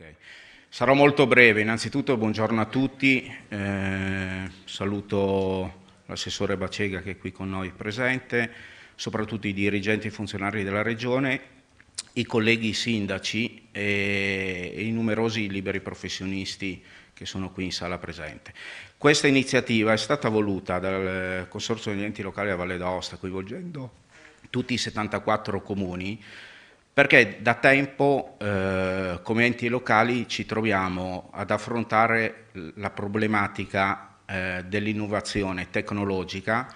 Okay. Sarò molto breve, innanzitutto buongiorno a tutti, eh, saluto l'assessore Bacega che è qui con noi presente, soprattutto i dirigenti e funzionari della Regione, i colleghi sindaci e, e i numerosi liberi professionisti che sono qui in sala presente. Questa iniziativa è stata voluta dal Consorzio degli enti locali a Valle d'Aosta, coinvolgendo tutti i 74 comuni, perché da tempo eh, come enti locali ci troviamo ad affrontare la problematica eh, dell'innovazione tecnologica,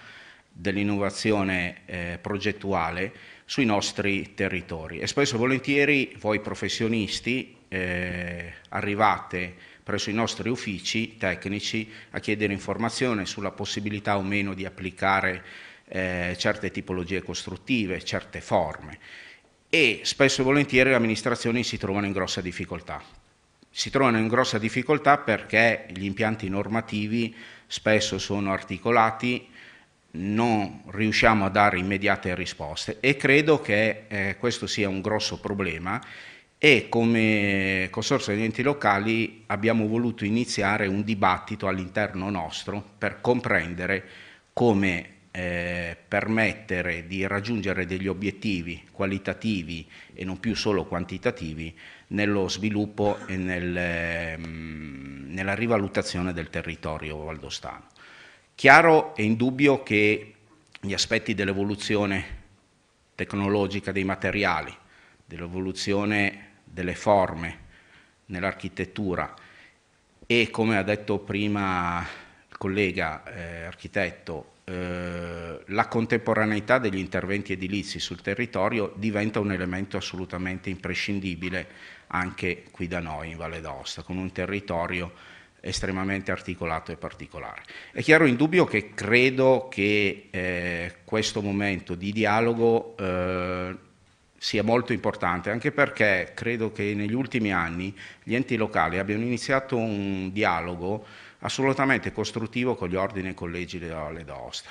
dell'innovazione eh, progettuale sui nostri territori e spesso e volentieri voi professionisti eh, arrivate presso i nostri uffici tecnici a chiedere informazione sulla possibilità o meno di applicare eh, certe tipologie costruttive, certe forme e spesso e volentieri le amministrazioni si trovano in grossa difficoltà. Si trovano in grossa difficoltà perché gli impianti normativi spesso sono articolati, non riusciamo a dare immediate risposte e credo che eh, questo sia un grosso problema e come Consorzio degli enti locali abbiamo voluto iniziare un dibattito all'interno nostro per comprendere come eh, permettere di raggiungere degli obiettivi qualitativi e non più solo quantitativi nello sviluppo e nel, eh, nella rivalutazione del territorio valdostano. Chiaro e indubbio che gli aspetti dell'evoluzione tecnologica dei materiali, dell'evoluzione delle forme nell'architettura e come ha detto prima il collega eh, architetto eh, la contemporaneità degli interventi edilizi sul territorio diventa un elemento assolutamente imprescindibile anche qui da noi in Valle d'Aosta, con un territorio estremamente articolato e particolare. È chiaro indubbio che credo che eh, questo momento di dialogo eh, sia molto importante, anche perché credo che negli ultimi anni gli enti locali abbiano iniziato un dialogo assolutamente costruttivo con gli ordini e collegi della d'Aosta.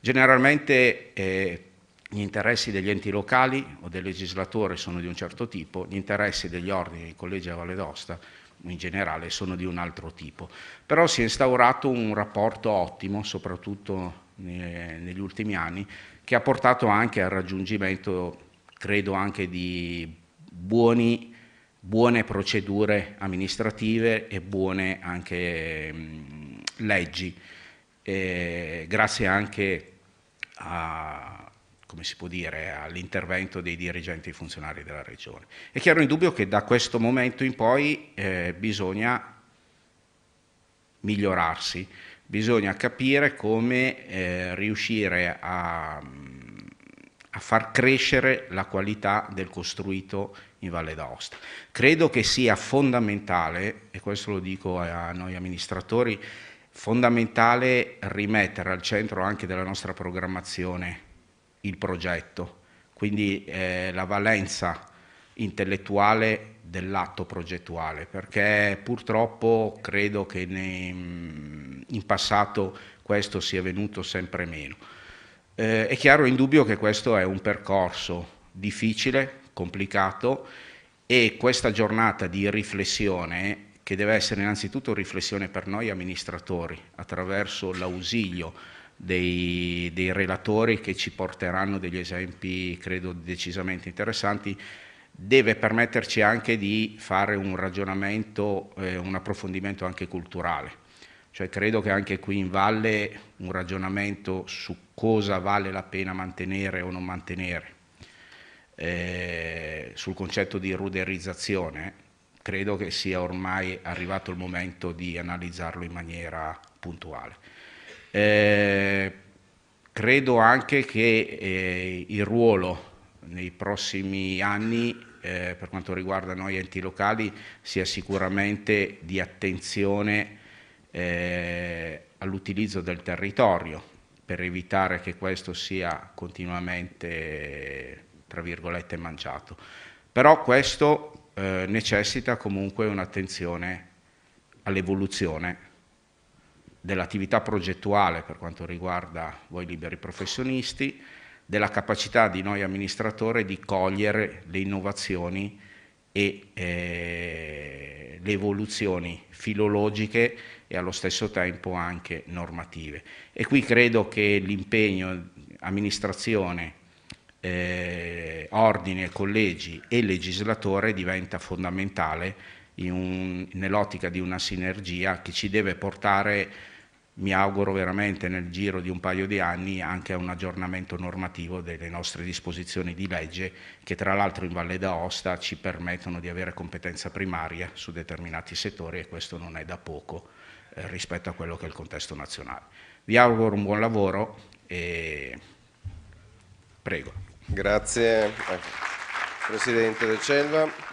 Generalmente eh, gli interessi degli enti locali o del legislatore sono di un certo tipo, gli interessi degli ordini e collegi della Valle d'Aosta in generale sono di un altro tipo. Però si è instaurato un rapporto ottimo, soprattutto negli ultimi anni, che ha portato anche al raggiungimento, credo, anche di buoni buone procedure amministrative e buone anche mh, mm, leggi. E grazie anche a, come si può dire, all'intervento dei dirigenti e funzionari della Regione. È chiaro indubbio che da questo momento in poi eh, bisogna migliorarsi, bisogna capire come eh, riuscire a mh, mm, a far crescere la qualità del costruito in Valle d'Aosta. Credo che sia fondamentale, e questo lo dico a noi amministratori, fondamentale rimettere al centro anche della nostra programmazione il progetto, quindi eh, la valenza intellettuale dell'atto progettuale, perché purtroppo credo che nei, mm, in passato questo sia venuto sempre meno. Eh, è chiaro e indubbio che questo è un percorso difficile, complicato e questa giornata di riflessione che deve essere innanzitutto riflessione per noi amministratori attraverso l'ausilio dei, dei, relatori che ci porteranno degli esempi credo decisamente interessanti deve permetterci anche di fare un ragionamento, eh, un approfondimento anche culturale cioè credo che anche qui in valle un ragionamento su cosa vale la pena mantenere o non mantenere, eh, sul concetto di ruderizzazione, credo che sia ormai arrivato il momento di analizzarlo in maniera puntuale. Eh, credo anche che eh, il ruolo nei prossimi anni eh, per quanto riguarda noi enti locali sia sicuramente di attenzione eh, all'utilizzo del territorio per evitare che questo sia continuamente, tra virgolette, mangiato. Però questo eh, necessita comunque un'attenzione all'evoluzione dell'attività progettuale per quanto riguarda voi liberi professionisti, della capacità di noi amministratori di cogliere le innovazioni e eh, le evoluzioni filologiche e allo stesso tempo anche normative. E qui credo che l'impegno amministrazione, eh, ordine, collegi e legislatore diventa fondamentale nell'ottica di una sinergia che ci deve portare mi auguro veramente nel giro di un paio di anni anche un aggiornamento normativo delle nostre disposizioni di legge che tra l'altro in Valle d'Aosta ci permettono di avere competenza primaria su determinati settori e questo non è da poco eh, rispetto a quello che è il contesto nazionale. Vi auguro un buon lavoro e prego. Grazie eh, Presidente del Celva.